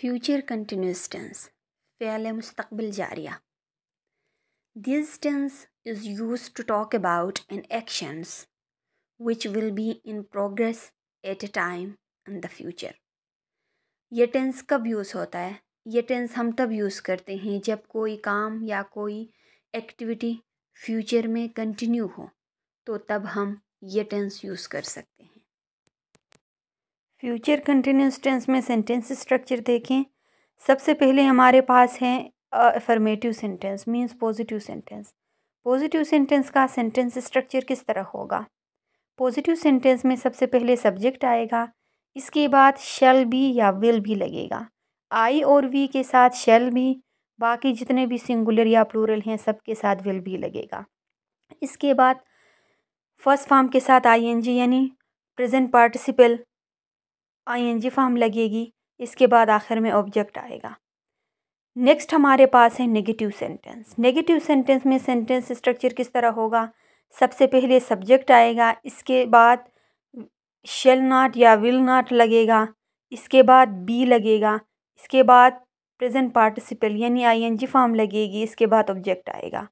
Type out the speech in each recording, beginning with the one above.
future continuous tense फ़ेल मुस्तबिल जारिया this tense is use to talk about in actions which will be in progress at a time in the future ये tense कब use होता है ये tense हम तब यूज़ करते हैं जब कोई काम या कोई एक्टिविटी फ्यूचर में कंटिन्यू हो तो तब हम ये टेंस यूज़ कर सकते हैं फ्यूचर कंटिन्यूस टेंस में सेंटेंस स्ट्रक्चर देखें सबसे पहले हमारे पास है affirmative sentence means positive sentence positive sentence का सेंटेंस स्ट्रक्चर किस तरह होगा पॉजिटिव सेंटेंस में सबसे पहले सब्जेक्ट आएगा इसके बाद शेल भी या विल भी लगेगा आई और वी के साथ शेल भी बाकी जितने भी सिंगुलर या प्लूरल हैं सब के साथ विल भी लगेगा इसके बाद फर्स्ट फॉर्म के साथ जी यानी प्रेजेंट पार्टिसिपल आईएनजी फॉर्म लगेगी इसके बाद आखिर में ऑब्जेक्ट आएगा नेक्स्ट हमारे पास है नेगेटिव सेंटेंस नेगेटिव सेंटेंस में सेंटेंस स्ट्रक्चर किस तरह होगा सबसे पहले सब्जेक्ट आएगा इसके बाद शेल नाट या विल नाट लगेगा इसके बाद बी लगेगा इसके बाद प्रेजेंट पार्टिसिपल यानी आईएनजी फॉर्म लगेगी इसके बाद ऑब्जेक्ट आएगा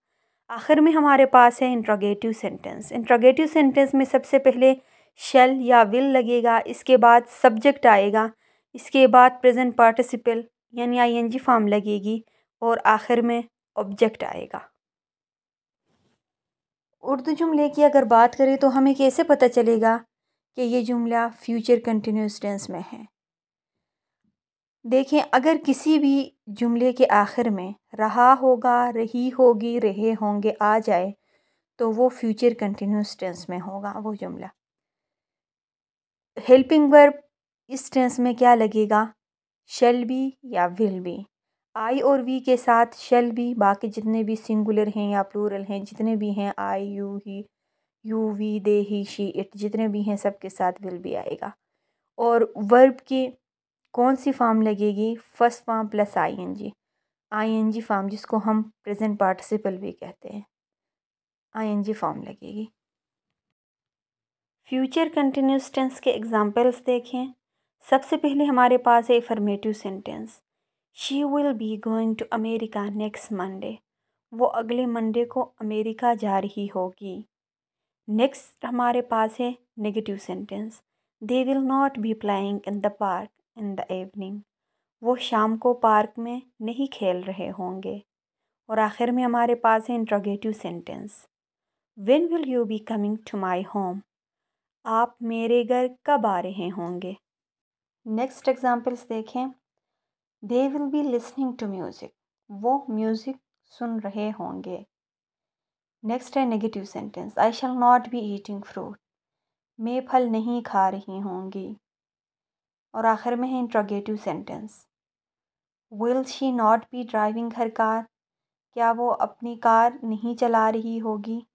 आखिर में हमारे पास है इंट्रोगेटिव सेंटेंस इंट्रोगेटिव सेंटेंस में सबसे पहले शेल या विल लगेगा इसके बाद सब्जेक्ट आएगा इसके बाद प्रेजेंट पार्टिसिपल यानी आईएनजी फॉर्म लगेगी और आखिर में ऑब्जेक्ट आएगा उर्दू जुमले की अगर बात करें तो हमें कैसे पता चलेगा कि ये जुमला फ्यूचर कंटिन्यूस टेंस में है देखें अगर किसी भी जुमले के आखिर में रहा होगा रही होगी रहे होंगे आ जाए तो वो फ्यूचर कंटिन्यूस टेंस में होगा वो जुमला हेल्पिंग वर्ब इस टेंस में क्या लगेगा शेल बी या विल बी आई और वी के साथ शेल बी बाकी जितने भी सिंगुलर हैं या प्लूरल हैं जितने भी हैं I you he you we they he she it जितने भी हैं सब के साथ विल भी आएगा और वर्ब की कौन सी फॉर्म लगेगी first form plus I N G I N G form जिसको हम प्रेजेंट पार्टिसिपल भी कहते हैं आई एन जी फॉर्म लगेगी फ्यूचर कंटिन्यूस टेंस के एग्ज़ाम्पल्स देखें सबसे पहले हमारे पास है affirmative sentence she will be going to America next Monday वो अगले मंडे को अमेरिका जा रही होगी नेक्स्ट हमारे पास है negative sentence they will not be playing in the park in the evening वो शाम को पार्क में नहीं खेल रहे होंगे और आखिर में हमारे पास है interrogative sentence when will you be coming to my home आप मेरे घर कब आ रहे होंगे नेक्स्ट एग्ज़ाम्पल्स देखें they will be listening to music वो म्यूज़िक सुन रहे होंगे नेक्स्ट है negative sentence I shall not be eating fruit मैं फल नहीं खा रही होंगी और आखिर में है interrogative sentence will she not be driving her car क्या वो अपनी कार नहीं चला रही होगी